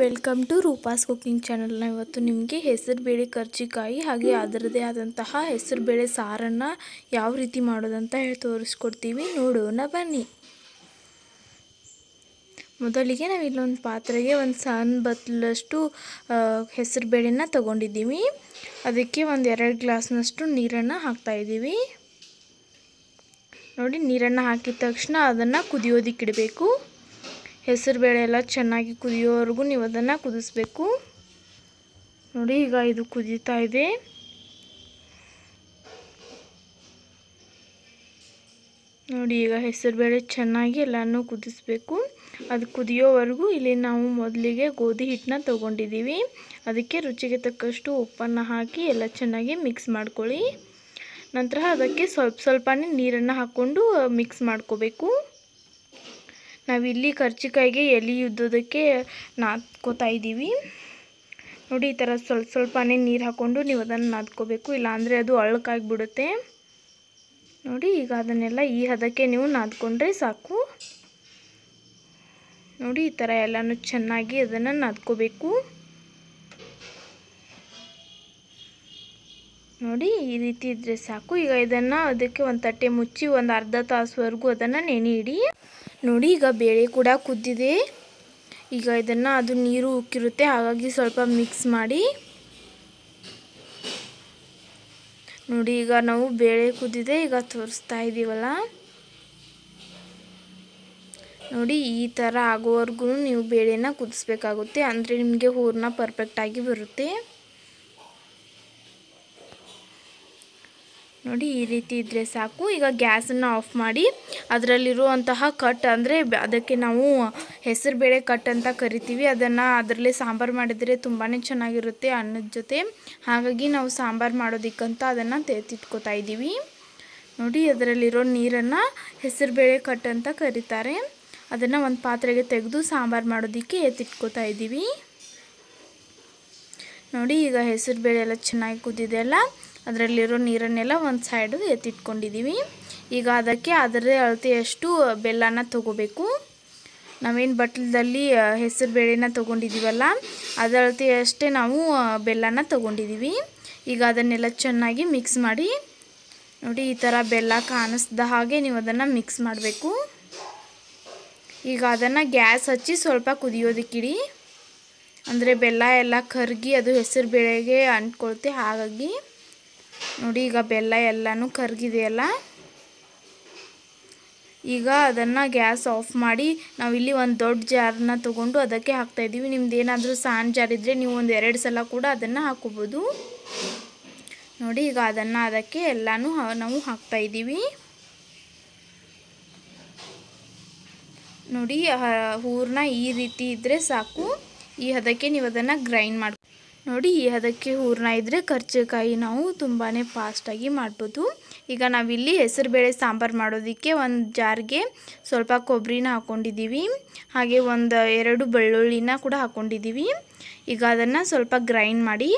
welcome to Roopa's cooking ಚಾನಲ್ನ ಇವತ್ತು ನಿಮಗೆ ಹೆಸರುಬೇಳೆ ಕರ್ಜಿಕಾಯಿ ಹಾಗೆ ಅದರದೇ ಆದಂತಹ ಬೇಳೆ ಸಾರನ್ನು ಯಾವ ರೀತಿ ಮಾಡೋದಂತ ಹೇಳಿ ತೋರಿಸ್ಕೊಡ್ತೀವಿ ನೋಡೋಣ ಬನ್ನಿ ಮೊದಲಿಗೆ ನಾವು ಇಲ್ಲೊಂದು ಪಾತ್ರೆಗೆ ಒಂದು ಸಣ್ಣ ಬತ್ತಲಷ್ಟು ಬೇಳೆನ ತೊಗೊಂಡಿದ್ದೀವಿ ಅದಕ್ಕೆ ಒಂದು ಎರಡು ಗ್ಲಾಸ್ನಷ್ಟು ನೀರನ್ನು ಹಾಕ್ತಾಯಿದ್ದೀವಿ ನೋಡಿ ನೀರನ್ನು ಹಾಕಿದ ತಕ್ಷಣ ಅದನ್ನು ಹೆಸರು ಬೇಳೆ ಎಲ್ಲ ಚೆನ್ನಾಗಿ ಕುದಿಯೋವರೆಗೂ ನೀವು ಅದನ್ನು ಕುದಿಸ್ಬೇಕು ನೋಡಿ ಈಗ ಇದು ಕುದೀತಾ ಇದೆ ನೋಡಿ ಈಗ ಹೆಸರುಬೇಳೆ ಚೆನ್ನಾಗಿ ಎಲ್ಲನೂ ಕುದಿಸ್ಬೇಕು ಅದು ಕುದಿಯೋವರೆಗೂ ಇಲ್ಲಿ ನಾವು ಮೊದಲಿಗೆ ಗೋಧಿ ಹಿಟ್ಟನ್ನ ತೊಗೊಂಡಿದ್ದೀವಿ ಅದಕ್ಕೆ ರುಚಿಗೆ ತಕ್ಕಷ್ಟು ಉಪ್ಪನ್ನು ಹಾಕಿ ಎಲ್ಲ ಚೆನ್ನಾಗಿ ಮಿಕ್ಸ್ ಮಾಡ್ಕೊಳ್ಳಿ ನಂತರ ಅದಕ್ಕೆ ಸ್ವಲ್ಪ ಸ್ವಲ್ಪನೇ ನೀರನ್ನು ಹಾಕ್ಕೊಂಡು ಮಿಕ್ಸ್ ಮಾಡ್ಕೋಬೇಕು ನಾವಿಲ್ಲಿ ಕರ್ಚಿಕಾಯಿಗೆ ಎಲೆ ಉದ್ದೋದಕ್ಕೆ ನಾದ್ಕೋತಾ ಇದ್ದೀವಿ ನೋಡಿ ಈ ಥರ ಸ್ವಲ್ಪ ಸ್ವಲ್ಪನೇ ನೀರು ಹಾಕ್ಕೊಂಡು ನೀವು ಅದನ್ನು ನಾದ್ಕೋಬೇಕು ಇಲ್ಲಾಂದರೆ ಅದು ಬಿಡುತ್ತೆ ನೋಡಿ ಈಗ ಅದನ್ನೆಲ್ಲ ಈ ಹದಕ್ಕೆ ನೀವು ನಾದ್ಕೊಂಡ್ರೆ ಸಾಕು ನೋಡಿ ಈ ಥರ ಎಲ್ಲನೂ ಚೆನ್ನಾಗಿ ಅದನ್ನು ನಾದ್ಕೋಬೇಕು ನೋಡಿ ಈ ರೀತಿ ಇದ್ದರೆ ಸಾಕು ಈಗ ಇದನ್ನು ಅದಕ್ಕೆ ಒಂದು ತಟ್ಟೆ ಮುಚ್ಚಿ ಒಂದು ಅರ್ಧ ತಾಸುವರೆಗೂ ಅದನ್ನು ಇಡಿ ನೋಡಿ ಈಗ ಬೇಳೆ ಕೂಡ ಕುದ್ದಿದೆ ಈಗ ಇದನ್ನು ಅದು ನೀರು ಉಕ್ಕಿರುತ್ತೆ ಹಾಗಾಗಿ ಸ್ವಲ್ಪ ಮಿಕ್ಸ್ ಮಾಡಿ ನೋಡಿ ಈಗ ನಾವು ಬೇಳೆ ಕುದ್ದಿದೆ ಈಗ ತೋರಿಸ್ತಾ ಇದ್ದೀವಲ್ಲ ನೋಡಿ ಈ ಥರ ಆಗೋವರೆಗೂ ನೀವು ಬೇಳೆನ ಕುದಿಸ್ಬೇಕಾಗುತ್ತೆ ಅಂದರೆ ನಿಮಗೆ ಹೂರ್ನ ಪರ್ಫೆಕ್ಟಾಗಿ ಬರುತ್ತೆ ನೋಡಿ ಈ ರೀತಿ ಇದ್ದರೆ ಸಾಕು ಈಗ ಗ್ಯಾಸನ್ನು ಆಫ್ ಮಾಡಿ ಅದರಲ್ಲಿರುವಂತಹ ಕಟ್ ಅಂದರೆ ಅದಕ್ಕೆ ನಾವು ಹೆಸರು ಬೇಳೆ ಕಟ್ ಅಂತ ಕರಿತೀವಿ ಅದನ್ನು ಅದರಲ್ಲೇ ಸಾಂಬಾರು ಮಾಡಿದರೆ ತುಂಬಾ ಚೆನ್ನಾಗಿರುತ್ತೆ ಅನ್ನದ ಜೊತೆ ಹಾಗಾಗಿ ನಾವು ಸಾಂಬಾರು ಮಾಡೋದಕ್ಕಂತ ಅದನ್ನು ತೆತ್ತಿಟ್ಕೋತಾ ಇದ್ದೀವಿ ನೋಡಿ ಅದರಲ್ಲಿರೋ ನೀರನ್ನು ಹೆಸರು ಬೇಳೆ ಕಟ್ ಅಂತ ಕರೀತಾರೆ ಅದನ್ನು ಒಂದು ಪಾತ್ರೆಗೆ ತೆಗೆದು ಸಾಂಬಾರು ಮಾಡೋದಕ್ಕೆ ಎತ್ತಿಟ್ಕೋತಾ ಇದ್ದೀವಿ ನೋಡಿ ಈಗ ಹೆಸರು ಬೇಳೆ ಎಲ್ಲ ಚೆನ್ನಾಗಿ ಅಲ್ಲ ಅದರಲ್ಲಿರೋ ನೀರನ್ನೆಲ್ಲ ಒಂದು ಸೈಡು ಎತ್ತಿಟ್ಕೊಂಡಿದ್ದೀವಿ ಈಗ ಅದಕ್ಕೆ ಅದರ ಅಳತೆಯಷ್ಟು ಬೆಲ್ಲನ ತೊಗೋಬೇಕು ನಾವೇನು ಬಟ್ಲದಲ್ಲಿ ಹೆಸರು ಬೇಳೆನ ತೊಗೊಂಡಿದ್ದೀವಲ್ಲ ಅದರ ಅಳತೆಯಷ್ಟೇ ನಾವು ಬೆಲ್ಲನ ತೊಗೊಂಡಿದ್ದೀವಿ ಈಗ ಅದನ್ನೆಲ್ಲ ಚೆನ್ನಾಗಿ ಮಿಕ್ಸ್ ಮಾಡಿ ನೋಡಿ ಈ ಥರ ಬೆಲ್ಲ ಕಾಣಿಸ್ದ ಹಾಗೆ ನೀವು ಅದನ್ನು ಮಿಕ್ಸ್ ಮಾಡಬೇಕು ಈಗ ಅದನ್ನು ಗ್ಯಾಸ್ ಹಚ್ಚಿ ಸ್ವಲ್ಪ ಕುದಿಯೋದಕ್ಕಿಡಿ ಅಂದರೆ ಬೆಲ್ಲ ಎಲ್ಲ ಕರಗಿ ಅದು ಹೆಸರು ಬೇಳೆಗೆ ಅಂಟ್ಕೊಳ್ತೆ ಹಾಗಾಗಿ ನೋಡಿ ಈಗ ಬೆಲ್ಲ ಎಲ್ಲನೂ ಕರಗಿದೆಯಲ್ಲ ಈಗ ಅದನ್ನು ಗ್ಯಾಸ್ ಆಫ್ ಮಾಡಿ ನಾವಿಲ್ಲಿ ಒಂದು ದೊಡ್ಡ ಜಾರನ್ನ ತಗೊಂಡು ಅದಕ್ಕೆ ಹಾಕ್ತಾಯಿದ್ದೀವಿ ನಿಮ್ದು ಏನಾದರೂ ಸಾನ್ ಜಾರ್ ಇದ್ದರೆ ನೀವು ಒಂದು ಎರಡು ಸಲ ಕೂಡ ಅದನ್ನು ಹಾಕೋಬೋದು ನೋಡಿ ಈಗ ಅದನ್ನು ಅದಕ್ಕೆ ಎಲ್ಲನೂ ನಾವು ಹಾಕ್ತಾ ಇದ್ದೀವಿ ನೋಡಿ ಹೂರನ್ನ ಈ ರೀತಿ ಇದ್ದರೆ ಸಾಕು ಈ ಅದಕ್ಕೆ ನೀವು ಅದನ್ನು ಗ್ರೈಂಡ್ ಮಾಡಿ ನೋಡಿ ಅದಕ್ಕೆ ಹೂರಣ ಇದ್ದರೆ ಕರ್ಚಿಕಾಯಿ ನಾವು ತುಂಬಾ ಫಾಸ್ಟಾಗಿ ಮಾಡ್ಬೋದು ಈಗ ನಾವಿಲ್ಲಿ ಹೆಸರುಬೇಳೆ ಸಾಂಬಾರು ಮಾಡೋದಕ್ಕೆ ಒಂದು ಜಾರ್ಗೆ ಸ್ವಲ್ಪ ಕೊಬ್ಬರಿನ ಹಾಕ್ಕೊಂಡಿದ್ದೀವಿ ಹಾಗೆ ಒಂದು ಎರಡು ಬೆಳ್ಳುಳ್ಳಿನ ಕೂಡ ಹಾಕ್ಕೊಂಡಿದ್ದೀವಿ ಈಗ ಅದನ್ನು ಸ್ವಲ್ಪ ಗ್ರೈಂಡ್ ಮಾಡಿ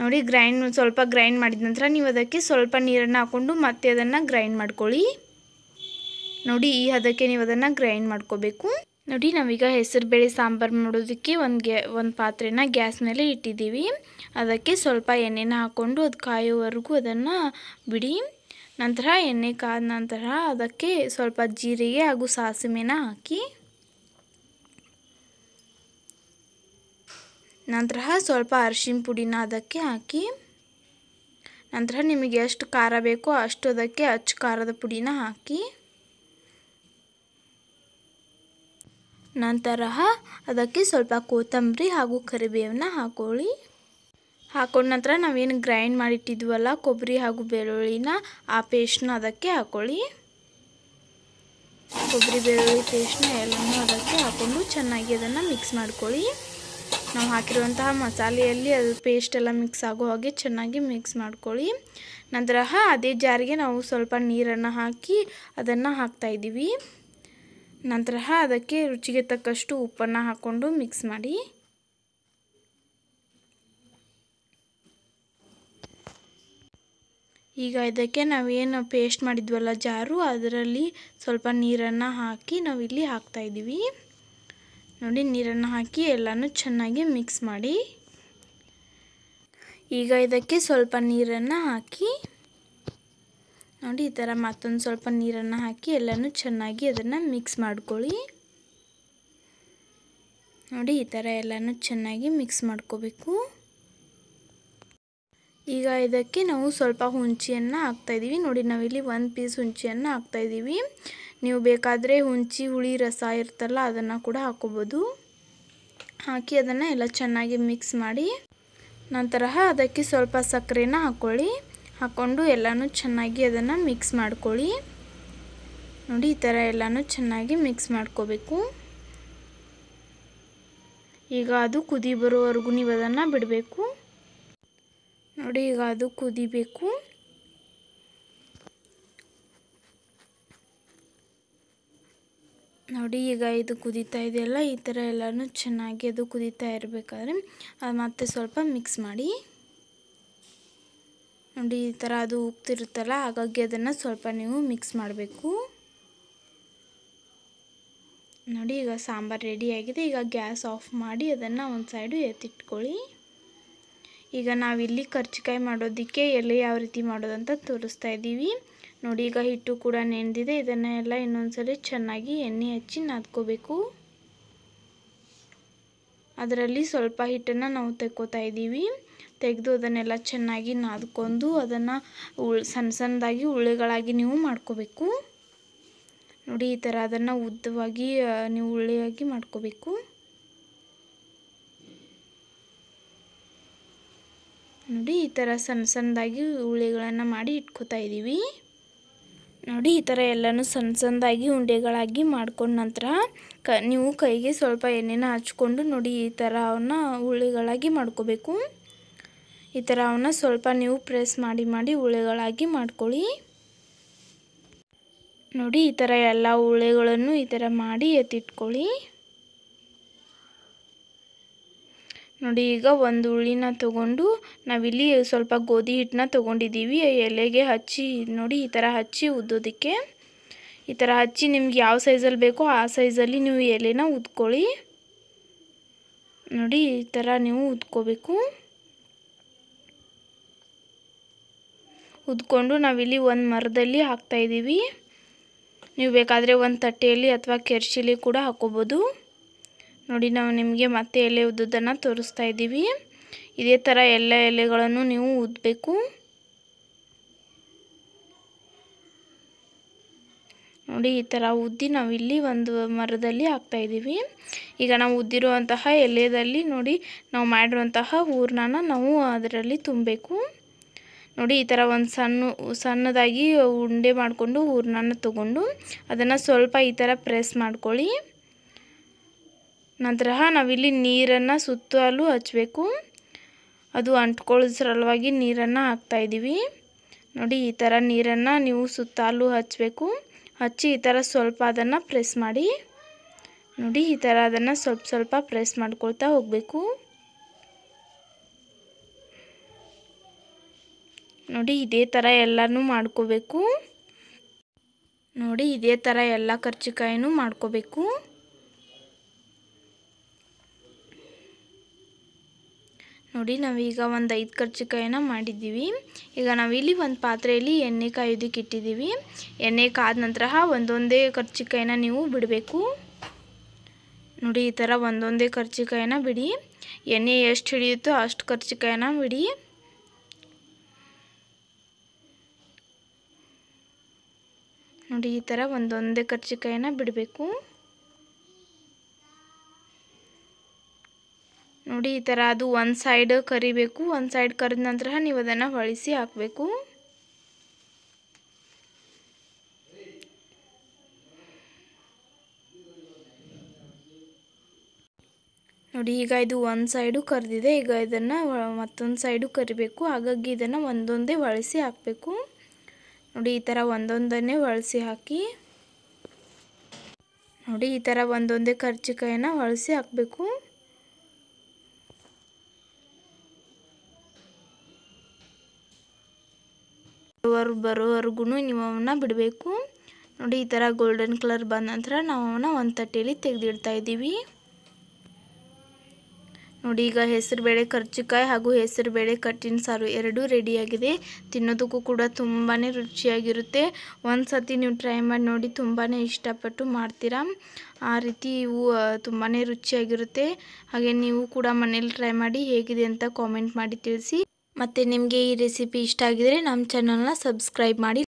ನೋಡಿ ಗ್ರೈಂಡ್ ಸ್ವಲ್ಪ ಗ್ರೈಂಡ್ ಮಾಡಿದ ನಂತರ ನೀವು ಅದಕ್ಕೆ ಸ್ವಲ್ಪ ನೀರನ್ನು ಹಾಕ್ಕೊಂಡು ಮತ್ತೆ ಅದನ್ನು ಗ್ರೈಂಡ್ ಮಾಡ್ಕೊಳ್ಳಿ ನೋಡಿ ಈ ಹದಕ್ಕೆ ನೀವು ಅದನ್ನು ಗ್ರೈಂಡ್ ಮಾಡ್ಕೋಬೇಕು ನೋಡಿ ನಾವೀಗ ಹೆಸರುಬೇಳೆ ಬೇಳೆ ಸಾಂಬಾರು ಮಾಡೋದಕ್ಕೆ ಒಂದು ಗ್ಯಾ ಒಂದು ಪಾತ್ರೆನ ಗ್ಯಾಸ್ ಮೇಲೆ ಇಟ್ಟಿದ್ದೀವಿ ಅದಕ್ಕೆ ಸ್ವಲ್ಪ ಎಣ್ಣೆನ ಹಾಕ್ಕೊಂಡು ಅದು ಕಾಯೋವರೆಗೂ ಅದನ್ನು ಬಿಡಿ ನಂತರ ಎಣ್ಣೆ ಕಾದ ನಂತರ ಅದಕ್ಕೆ ಸ್ವಲ್ಪ ಜೀರಿಗೆ ಹಾಗೂ ಸಾಸಿವೆನ ಹಾಕಿ ನಂತರ ಸ್ವಲ್ಪ ಅರಿಶಿನ ಪುಡಿನ ಅದಕ್ಕೆ ಹಾಕಿ ನಂತರ ನಿಮಗೆ ಎಷ್ಟು ಖಾರ ಬೇಕೋ ಅಷ್ಟು ಅದಕ್ಕೆ ಅಚ್ಚು ಖಾರದ ಪುಡಿನ ಹಾಕಿ ನಂತರ ಅದಕ್ಕೆ ಸ್ವಲ್ಪ ಕೊತ್ತಂಬರಿ ಹಾಗೂ ಕರಿಬೇವನ್ನ ಹಾಕೊಳ್ಳಿ ಹಾಕೊಂಡ ನಂತರ ನಾವೇನು ಗ್ರೈಂಡ್ ಮಾಡಿಟ್ಟಿದ್ವಲ್ಲ ಕೊಬ್ಬರಿ ಹಾಗೂ ಬೆಳ್ಳುಳ್ಳಿನ ಆ ಪೇಸ್ಟ್ನ ಅದಕ್ಕೆ ಹಾಕೊಳ್ಳಿ ಕೊಬ್ಬರಿ ಬೆಳ್ಳುಳ್ಳಿ ಪೇಸ್ಟ್ನ ಎಲ್ಲನೂ ಅದಕ್ಕೆ ಹಾಕ್ಕೊಂಡು ಚೆನ್ನಾಗಿ ಅದನ್ನು ಮಿಕ್ಸ್ ಮಾಡ್ಕೊಳ್ಳಿ ನಾವು ಹಾಕಿರುವಂತಹ ಮಸಾಲೆಯಲ್ಲಿ ಅದು ಪೇಸ್ಟ್ ಎಲ್ಲ ಮಿಕ್ಸ್ ಆಗೋ ಹಾಗೆ ಚೆನ್ನಾಗಿ ಮಿಕ್ಸ್ ಮಾಡ್ಕೊಳ್ಳಿ ನಂತರ ಅದೇ ಜಾರಿಗೆ ನಾವು ಸ್ವಲ್ಪ ನೀರನ್ನು ಹಾಕಿ ಅದನ್ನು ಹಾಕ್ತಾಯಿದ್ದೀವಿ ನಂತರ ಅದಕ್ಕೆ ರುಚಿಗೆ ತಕ್ಕಷ್ಟು ಉಪ್ಪನ್ನು ಹಾಕ್ಕೊಂಡು ಮಿಕ್ಸ್ ಮಾಡಿ ಈಗ ಇದಕ್ಕೆ ನಾವೇನು ಪೇಸ್ಟ್ ಮಾಡಿದ್ವಲ್ಲ ಜಾರು ಅದರಲ್ಲಿ ಸ್ವಲ್ಪ ನೀರನ್ನು ಹಾಕಿ ನಾವಿಲ್ಲಿ ಹಾಕ್ತಾಯಿದ್ದೀವಿ ನೋಡಿ ನೀರನ್ನು ಹಾಕಿ ಎಲ್ಲನೂ ಚೆನ್ನಾಗಿ ಮಿಕ್ಸ್ ಮಾಡಿ ಈಗ ಇದಕ್ಕೆ ಸ್ವಲ್ಪ ನೀರನ್ನು ಹಾಕಿ ನೋಡಿ ಈ ಥರ ಮತ್ತೊಂದು ಸ್ವಲ್ಪ ನೀರನ್ನು ಹಾಕಿ ಎಲ್ಲನೂ ಚೆನ್ನಾಗಿ ಅದನ್ನು ಮಿಕ್ಸ್ ಮಾಡ್ಕೊಳ್ಳಿ ನೋಡಿ ಈ ಥರ ಎಲ್ಲನೂ ಚೆನ್ನಾಗಿ ಮಿಕ್ಸ್ ಮಾಡ್ಕೋಬೇಕು ಈಗ ಇದಕ್ಕೆ ನಾವು ಸ್ವಲ್ಪ ಹುಂಚಿಯನ್ನು ಹಾಕ್ತಾಯಿದ್ದೀವಿ ನೋಡಿ ನಾವಿಲ್ಲಿ ಒಂದು ಪೀಸ್ ಹುಂಚಿಯನ್ನು ಹಾಕ್ತಾಯಿದ್ದೀವಿ ನೀವು ಬೇಕಾದರೆ ಹುಂಚಿ ಹುಳಿ ರಸ ಇರ್ತಲ್ಲ ಅದನ್ನು ಕೂಡ ಹಾಕೋಬೋದು ಹಾಕಿ ಅದನ್ನು ಎಲ್ಲ ಚೆನ್ನಾಗಿ ಮಿಕ್ಸ್ ಮಾಡಿ ನಂತರ ಅದಕ್ಕೆ ಸ್ವಲ್ಪ ಸಕ್ಕರೆನ ಹಾಕ್ಕೊಳ್ಳಿ ಹಾಕ್ಕೊಂಡು ಎಲ್ಲನೂ ಚೆನ್ನಾಗಿ ಅದನ್ನು ಮಿಕ್ಸ್ ಮಾಡ್ಕೊಳ್ಳಿ ನೋಡಿ ಈ ಥರ ಎಲ್ಲನೂ ಚೆನ್ನಾಗಿ ಮಿಕ್ಸ್ ಮಾಡ್ಕೋಬೇಕು ಈಗ ಅದು ಕುದಿ ಬರೋವರೆಗೂ ನೀವು ಅದನ್ನು ಬಿಡಬೇಕು ನೋಡಿ ಈಗ ಅದು ಕುದಿಬೇಕು ನೋಡಿ ಈಗ ಇದು ಕುದೀತಾ ಇದೆಯಲ್ಲ ಈ ಥರ ಎಲ್ಲನೂ ಚೆನ್ನಾಗಿ ಅದು ಕುದೀತಾ ಇರಬೇಕಾದ್ರೆ ಅದು ಮತ್ತೆ ಸ್ವಲ್ಪ ಮಿಕ್ಸ್ ಮಾಡಿ ನೋಡಿ ಈ ಥರ ಅದು ಉಪ್ತಿರುತ್ತಲ್ಲ ಹಾಗಾಗಿ ಅದನ್ನು ಸ್ವಲ್ಪ ನೀವು ಮಿಕ್ಸ್ ಮಾಡಬೇಕು ನೋಡಿ ಈಗ ಸಾಂಬಾರು ರೆಡಿಯಾಗಿದೆ ಈಗ ಗ್ಯಾಸ್ ಆಫ್ ಮಾಡಿ ಅದನ್ನು ಒಂದು ಸೈಡು ಎತ್ತಿಟ್ಕೊಳ್ಳಿ ಈಗ ನಾವಿಲ್ಲಿ ಕರ್ಚಿಕಾಯಿ ಮಾಡೋದಕ್ಕೆ ಎಲೆ ಯಾವ ರೀತಿ ಮಾಡೋದಂತ ತೋರಿಸ್ತಾ ಇದ್ದೀವಿ ನೋಡಿ ಈಗ ಹಿಟ್ಟು ಕೂಡ ನೆನೆದಿದೆ ಇದನ್ನೆಲ್ಲ ಇನ್ನೊಂದ್ಸಲ ಚೆನ್ನಾಗಿ ಎಣ್ಣೆ ಹಚ್ಚಿ ನಾದ್ಕೋಬೇಕು ಅದರಲ್ಲಿ ಸ್ವಲ್ಪ ಹಿಟ್ಟನ್ನು ನಾವು ತೆಕ್ಕೋತಾ ಇದ್ದೀವಿ ತೆಗೆದು ಅದನ್ನೆಲ್ಲ ಚೆನ್ನಾಗಿ ನಾದ್ಕೊಂಡು ಅದನ್ನು ಉಳ್ ಸಣ್ಣ ಸಣ್ಣದಾಗಿ ಉಳ್ಳಿಗಳಾಗಿ ನೀವು ಮಾಡ್ಕೋಬೇಕು ನೋಡಿ ಈ ಥರ ಅದನ್ನು ಉದ್ದವಾಗಿ ನೀವು ಉಳ್ಳಿಯಾಗಿ ಮಾಡ್ಕೋಬೇಕು ನೋಡಿ ಈ ಥರ ಸಣ್ಣ ಸಣ್ಣದಾಗಿ ಉಳ್ಳಿಗಳನ್ನು ಮಾಡಿ ಇಟ್ಕೋತಾ ಇದ್ದೀವಿ ನೋಡಿ ಈ ಥರ ಎಲ್ಲನೂ ಸಣ್ಣ ಸಣ್ಣದಾಗಿ ಉಂಡೆಗಳಾಗಿ ಮಾಡ್ಕೊಂಡ ನಂತರ ಕ ನೀವು ಕೈಗೆ ಸ್ವಲ್ಪ ಎಣ್ಣೆನ ಹಚ್ಕೊಂಡು ನೋಡಿ ಈ ಥರ ಅವನ್ನ ಉಳ್ಳಿಗಳಾಗಿ ಮಾಡ್ಕೋಬೇಕು ಈ ಥರ ಅವನ್ನ ಸ್ವಲ್ಪ ನೀವು ಪ್ರೆಸ್ ಮಾಡಿ ಮಾಡಿ ಉಳೆಗಳಾಗಿ ಮಾಡ್ಕೊಳ್ಳಿ ನೋಡಿ ಈ ಥರ ಎಲ್ಲ ಉಳೆಗಳನ್ನು ಈ ಥರ ಮಾಡಿ ಎತ್ತಿಟ್ಕೊಳ್ಳಿ ನೋಡಿ ಈಗ ಒಂದು ಹುಳಿನ ತಗೊಂಡು ನಾವಿಲ್ಲಿ ಸ್ವಲ್ಪ ಗೋಧಿ ಹಿಟ್ಟನ್ನ ತೊಗೊಂಡಿದ್ದೀವಿ ಎಲೆಗೆ ಹಚ್ಚಿ ನೋಡಿ ಈ ಥರ ಹಚ್ಚಿ ಉದ್ದೋದಕ್ಕೆ ಈ ಥರ ಹಚ್ಚಿ ನಿಮ್ಗೆ ಯಾವ ಸೈಜಲ್ಲಿ ಬೇಕೋ ಆ ಸೈಜಲ್ಲಿ ನೀವು ಎಲೆನ ಉದ್ಕೊಳ್ಳಿ ನೋಡಿ ಈ ಥರ ನೀವು ಉದ್ಕೋಬೇಕು ನಾವು ನಾವಿಲ್ಲಿ ಒಂದು ಮರದಲ್ಲಿ ಇದ್ದೀವಿ ನೀವು ಬೇಕಾದರೆ ಒಂದು ತಟ್ಟೆಯಲ್ಲಿ ಅಥವಾ ಕೆರ್ಚಿಲಿ ಕೂಡ ಹಾಕೋಬೋದು ನೋಡಿ ನಾವು ನಿಮಗೆ ಮತ್ತೆ ಎಲೆ ಉದ್ದುದನ್ನು ತೋರಿಸ್ತಾ ಇದ್ದೀವಿ ಇದೇ ಥರ ಎಲ್ಲ ಎಲೆಗಳನ್ನು ನೀವು ಉದ್ದಬೇಕು ನೋಡಿ ಈ ಥರ ಉದ್ದಿ ನಾವಿಲ್ಲಿ ಒಂದು ಮರದಲ್ಲಿ ಇದ್ದೀವಿ ಈಗ ನಾವು ಉದ್ದಿರುವಂತಹ ಎಲೆಯಲ್ಲಿ ನೋಡಿ ನಾವು ಮಾಡಿರುವಂತಹ ಹೂರ್ಣನ ನಾವು ಅದರಲ್ಲಿ ತುಂಬಬೇಕು ನೋಡಿ ಈ ಥರ ಒಂದು ಸಣ್ಣ ಸಣ್ಣದಾಗಿ ಉಂಡೆ ಮಾಡಿಕೊಂಡು ಹೂರ್ಣನ ತಗೊಂಡು ಅದನ್ನು ಸ್ವಲ್ಪ ಈ ಥರ ಪ್ರೆಸ್ ಮಾಡ್ಕೊಳ್ಳಿ ನಂತರ ನಾವಿಲ್ಲಿ ನೀರನ್ನು ಸುತ್ತಲೂ ಹಚ್ಚಬೇಕು ಅದು ಅಂಟ್ಕೊಳ್ಳೋ ಸಲುವಾಗಿ ನೀರನ್ನು ಹಾಕ್ತಾಯಿದ್ದೀವಿ ನೋಡಿ ಈ ಥರ ನೀರನ್ನು ನೀವು ಸುತ್ತಲೂ ಹಚ್ಚಬೇಕು ಹಚ್ಚಿ ಈ ಥರ ಸ್ವಲ್ಪ ಅದನ್ನು ಪ್ರೆಸ್ ಮಾಡಿ ನೋಡಿ ಈ ಥರ ಅದನ್ನು ಸ್ವಲ್ಪ ಸ್ವಲ್ಪ ಪ್ರೆಸ್ ಮಾಡ್ಕೊಳ್ತಾ ಹೋಗಬೇಕು ನೋಡಿ ಇದೇ ಥರ ಎಲ್ಲನೂ ಮಾಡ್ಕೋಬೇಕು ನೋಡಿ ಇದೇ ಥರ ಎಲ್ಲ ಖರ್ಚಿಕಾಯಿನೂ ಮಾಡ್ಕೋಬೇಕು ನೋಡಿ ನಾವೀಗ ಒಂದು ಐದು ಖರ್ಚಿಕಾಯಿನ ಮಾಡಿದ್ದೀವಿ ಈಗ ನಾವಿಲ್ಲಿ ಒಂದು ಪಾತ್ರೆಯಲ್ಲಿ ಎಣ್ಣೆ ಕಾಯೋದಕ್ಕೆ ಇಟ್ಟಿದ್ದೀವಿ ಎಣ್ಣೆ ಕಾದ ನಂತರ ಒಂದೊಂದೇ ಖರ್ಚಿಕಾಯಿನ ನೀವು ಬಿಡಬೇಕು ನೋಡಿ ಈ ಥರ ಒಂದೊಂದೇ ಖರ್ಚಿಕಾಯಿನ ಬಿಡಿ ಎಣ್ಣೆ ಎಷ್ಟು ಹಿಡಿಯುತ್ತೋ ಅಷ್ಟು ಖರ್ಚಿಕಾಯಿನ ಬಿಡಿ ನೋಡಿ ಈ ಥರ ಒಂದೊಂದೇ ಕರ್ಜಿಕಾಯನ್ನ ಬಿಡಬೇಕು ನೋಡಿ ಈ ಥರ ಅದು ಒಂದು ಸೈಡ್ ಕರಿಬೇಕು ಒಂದು ಸೈಡ್ ಕರಿದ ನಂತರ ನೀವು ಅದನ್ನು ಹೊಳಿಸಿ ಹಾಕಬೇಕು ನೋಡಿ ಈಗ ಇದು ಒಂದು ಸೈಡು ಕರೆದಿದೆ ಈಗ ಇದನ್ನು ಮತ್ತೊಂದು ಸೈಡು ಕರಿಬೇಕು ಹಾಗಾಗಿ ಇದನ್ನು ಒಂದೊಂದೇ ಹೊಳಿಸಿ ಹಾಕಬೇಕು ನೋಡಿ ಈ ಥರ ಒಂದೊಂದನ್ನೇ ಹೊಳಸಿ ಹಾಕಿ ನೋಡಿ ಈ ಥರ ಒಂದೊಂದೇ ಖರ್ಚಿಕಾಯನ್ನ ಹೊಳಸಿ ಹಾಕಬೇಕು ಬರೋವರ್ ಬರೋವರೆಗೂ ನೀವು ಅವನ್ನ ಬಿಡಬೇಕು ನೋಡಿ ಈ ಥರ ಗೋಲ್ಡನ್ ಕಲರ್ ಬಂದ ನಂತರ ನಾವು ಅವನ್ನ ಒಂದು ತಟ್ಟೆಯಲ್ಲಿ ತೆಗೆದಿಡ್ತಾ ಇದ್ದೀವಿ ನೋಡಿ ಈಗ ಹೆಸರುಬೇಳೆ ಕರ್ಚಿಕಾಯಿ ಹಾಗೂ ಹೆಸರುಬೇಳೆ ಕಟ್ಟಿನ ಸಾರು ಎರಡೂ ರೆಡಿಯಾಗಿದೆ ತಿನ್ನೋದಕ್ಕೂ ಕೂಡ ತುಂಬಾ ರುಚಿಯಾಗಿರುತ್ತೆ ಒಂದು ಸತಿ ನೀವು ಟ್ರೈ ಮಾಡಿ ನೋಡಿ ತುಂಬಾ ಇಷ್ಟಪಟ್ಟು ಮಾಡ್ತೀರಾ ಆ ರೀತಿ ಇವು ತುಂಬಾ ರುಚಿಯಾಗಿರುತ್ತೆ ಹಾಗೆ ನೀವು ಕೂಡ ಮನೇಲಿ ಟ್ರೈ ಮಾಡಿ ಹೇಗಿದೆ ಅಂತ ಕಾಮೆಂಟ್ ಮಾಡಿ ತಿಳಿಸಿ ಮತ್ತು ನಿಮಗೆ ಈ ರೆಸಿಪಿ ಇಷ್ಟ ಆಗಿದರೆ ನಮ್ಮ ಚಾನಲ್ನ ಸಬ್ಸ್ಕ್ರೈಬ್ ಮಾಡಿ